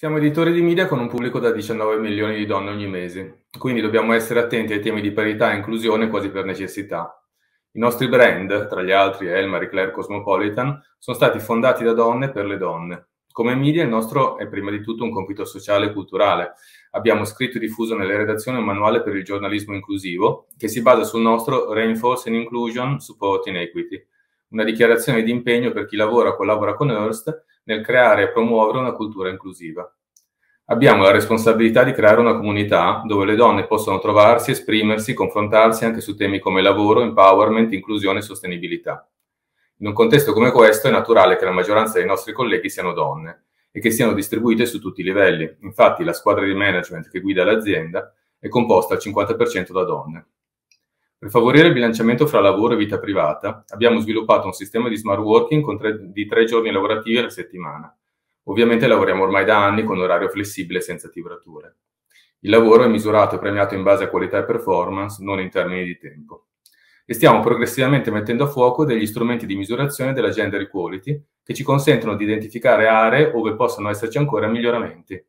Siamo editori di media con un pubblico da 19 milioni di donne ogni mese, quindi dobbiamo essere attenti ai temi di parità e inclusione quasi per necessità. I nostri brand, tra gli altri El, Marie Claire, Cosmopolitan, sono stati fondati da donne per le donne. Come media il nostro è prima di tutto un compito sociale e culturale. Abbiamo scritto e diffuso nelle redazioni un manuale per il giornalismo inclusivo che si basa sul nostro Reinforcing Inclusion, Supporting Equity, una dichiarazione di impegno per chi lavora o collabora con Hearst nel creare e promuovere una cultura inclusiva. Abbiamo la responsabilità di creare una comunità dove le donne possano trovarsi, esprimersi, confrontarsi anche su temi come lavoro, empowerment, inclusione e sostenibilità. In un contesto come questo è naturale che la maggioranza dei nostri colleghi siano donne e che siano distribuite su tutti i livelli. Infatti la squadra di management che guida l'azienda è composta al 50% da donne. Per favorire il bilanciamento fra lavoro e vita privata, abbiamo sviluppato un sistema di smart working tre, di tre giorni lavorativi alla settimana. Ovviamente lavoriamo ormai da anni con orario flessibile senza tirature. Il lavoro è misurato e premiato in base a qualità e performance, non in termini di tempo. E stiamo progressivamente mettendo a fuoco degli strumenti di misurazione della gender equality che ci consentono di identificare aree dove possono esserci ancora miglioramenti